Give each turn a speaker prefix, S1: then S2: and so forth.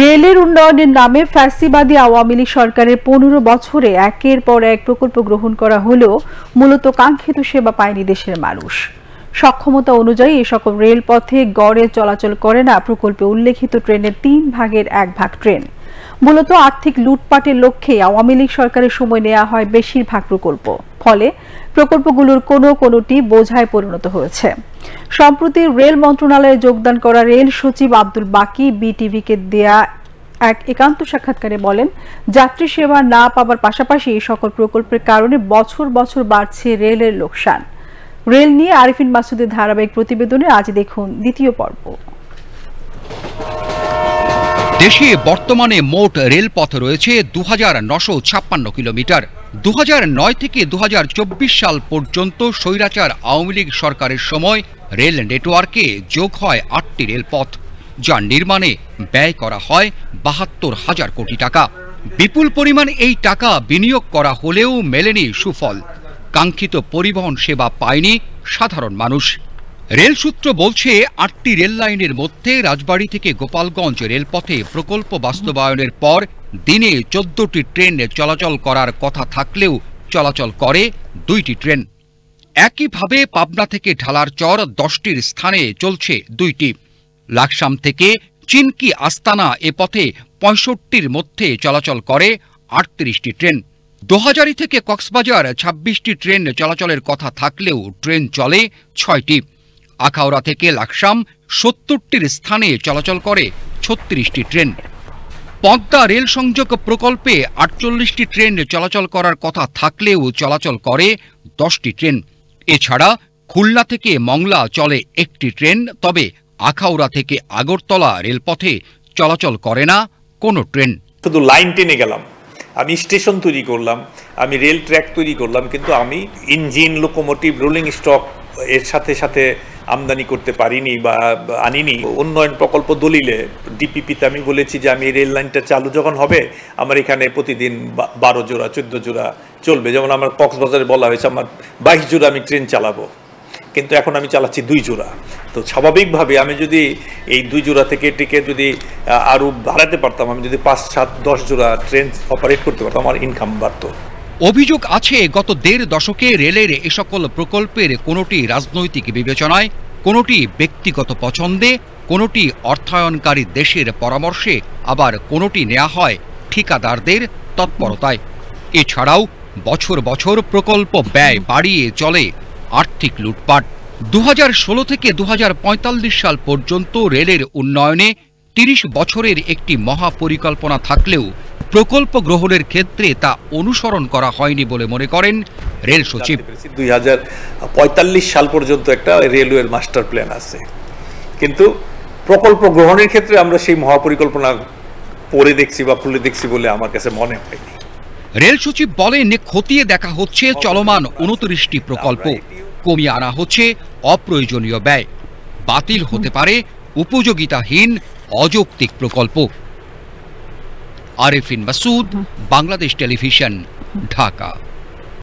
S1: রেলের উন্নয়নের নামে ফ্যাসিবাদী আওয়ামী লীগ সরকারের পনেরো বছরে একের পর এক প্রকল্প গ্রহণ করা হলেও মূলত কাঙ্ক্ষিত সেবা পায়নি দেশের মানুষ সক্ষমতা অনুযায়ী এসকল রেলপথে গড়ে চলাচল করে না প্রকল্পে উল্লেখিত ট্রেনের তিন ভাগের এক ভাগ ট্রেন মূলত আর্থিক লুটপাটের লক্ষ্যে আওয়ামী লীগ সরকারের সময় নেওয়া হয় বেশিরভাগ প্রকল্প ফলে প্রকল্পগুলোর কোনো কোনোটি বোঝায় পরিণত হয়েছে সম্প্রতি রেল মন্ত্রণালয়ে যোগদান করা রেল সচিব আব্দুল বাকি বিটিভিকে দেয়া এক একান্ত সাক্ষাৎকারে বলেন যাত্রী সেবা না পাওয়ার পাশাপাশি এই সকল প্রকল্পের কারণে বছর বছর বাড়ছে রেলের লোকসান রেল নিয়ে আরিফিন মাসুদের ধারাবাহিক প্রতিবেদনে আজ দেখুন দ্বিতীয় পর্ব
S2: দেশে বর্তমানে মোট রেলপথ রয়েছে দু কিলোমিটার দু থেকে দু সাল পর্যন্ত স্বৈরাচার আওয়ামী লীগ সরকারের সময় রেল নেটওয়ার্কে যোগ হয় আটটি রেলপথ যা নির্মাণে ব্যয় করা হয় বাহাত্তর হাজার কোটি টাকা বিপুল পরিমাণ এই টাকা বিনিয়োগ করা হলেও মেলেনি সুফল কাঙ্ক্ষিত পরিবহন সেবা পায়নি সাধারণ মানুষ রেল সূত্র বলছে আটটি রেল লাইনের মধ্যে রাজবাড়ী থেকে গোপালগঞ্জ রেলপথে প্রকল্প বাস্তবায়নের পর দিনে চোদ্দটি ট্রেন চলাচল করার কথা থাকলেও চলাচল করে দুইটি ট্রেন একইভাবে পাবনা থেকে ঢালার চর দশটির স্থানে চলছে দুইটি লাকসাম থেকে চিনকি আস্তানা এ পথে পঁয়ষট্টির মধ্যে চলাচল করে আটত্রিশটি ট্রেন দোহাজারি থেকে কক্সবাজার ছাব্বিশটি ট্রেন চলাচলের কথা থাকলেও ট্রেন চলে ছয়টি আখাউড়া থেকে লাকসাম সত্তরটির স্থানে চলাচল করে ছত্রিশটি ট্রেন পদ্মা রেল সংযোগ প্রকল্পে আটচল্লিশটি ট্রেন চলাচল করার কথা থাকলেও চলাচল করে দশটি ট্রেন এছাড়া খুলনা থেকে মংলা চলে একটি ট্রেন তবে আখাউড়া থেকে আগরতলা রেলপথে চলাচল করে না কোনো ট্রেন
S3: শুধু লাইন টেনে গেলাম আমি স্টেশন তৈরি করলাম আমি রেল ট্র্যাক তৈরি করলাম কিন্তু আমি ইঞ্জিন লোকোমোটিভ রোলিং স্টক এর সাথে সাথে আমদানি করতে পারিনি বা আনিনি উন্নয়ন প্রকল্প দলিলে ডিপিপিতে আমি বলেছি যে আমি রেল লাইনটা চালু যখন হবে আমার এখানে প্রতিদিন বারো জোড়া চোদ্দো জোড়া চলবে যেমন আমার কক্সবাজারে বলা হয়েছে আমার বাইশ জোড়া আমি ট্রেন চালাবো কিন্তু এখন আমি চালাচ্ছি দুই জোড়া তো স্বাভাবিকভাবে আমি যদি এই দুই জোড়া থেকে এটিকে যদি আরও বাড়াতে পারতাম আমি যদি পাঁচ সাত দশ জোড়া ট্রেন অপারেট করতে পারতাম আমার ইনকাম বাড়তো
S2: অভিযোগ আছে গত দেড় দশকে রেলের এ সকল প্রকল্পের কোনোটি রাজনৈতিক বিবেচনায় কোনোটি ব্যক্তিগত পছন্দে কোনোটি অর্থায়নকারী দেশের পরামর্শে আবার কোনোটি নেওয়া হয় ঠিকাদারদের তৎপরতায় এছাড়াও বছর বছর প্রকল্প ব্যয় বাড়িয়ে চলে আর্থিক লুটপাট দু থেকে দু সাল পর্যন্ত রেলের উন্নয়নে ৩০ বছরের একটি মহাপরিকল্পনা থাকলেও প্রকল্প গ্রহণের ক্ষেত্রে তা অনুসরণ করা
S3: হয়নি বলে মনে করেন রেল সচিব দুই সাল পর্যন্ত একটা রেলওয়ের মাস্টার প্ল্যান আছে কিন্তু প্রকল্প গ্রহণের ক্ষেত্রে আমরা সেই মহাপরিকল্পনা পড়ে দেখছি বা খুলে দেখছি বলে আমার কাছে মনে হয়নি রেল সচিব বলেন
S2: খতিয়ে দেখা হচ্ছে চলমান উনত্রিশটি প্রকল্প কমিয়ে আনা হচ্ছে অপ্রয়োজনীয় ব্যয় বাতিল হতে পারে উপযোগিতাহীন অযৌক্তিক প্রকল্প आरिफिन मसूद बांग्लादेश टेलीविजन ढाका